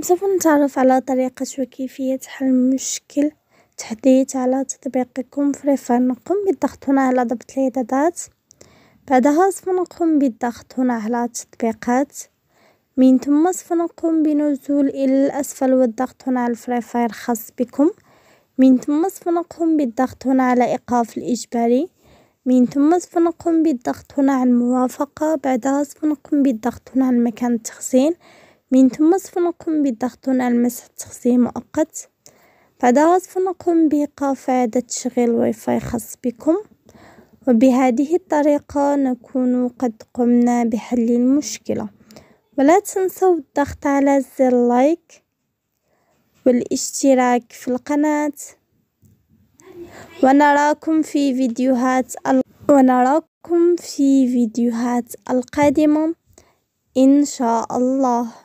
سوف نتعرف على طريقة وكيفية حل مشكل تحديت على تطبيقكم فريفر نقوم بالضغط هنا على ضبط الإعدادات بعدها سوف نقوم بالضغط هنا على التطبيقات من ثم سوف نقوم بنزول الى الاسفل والضغط هنا على فريفر الخاص بكم من ثم سوف نقوم بالضغط هنا على ايقاف الاجباري من ثم سوف نقوم بالضغط هنا على الموافقة بعدها سوف نقوم بالضغط هنا على مكان التخزين من ثم سوف نقوم بالضغط على المسح التخزين مؤقت بعدها سوف نقوم بايقاف عادة تشغيل الواي فاي خاص بكم وبهذه الطريقة نكون قد قمنا بحل المشكلة ولا تنسوا الضغط على زر لايك والاشتراك في القناة ونراكم في فيديوهات ال... ونراكم في فيديوهات القادمة إن شاء الله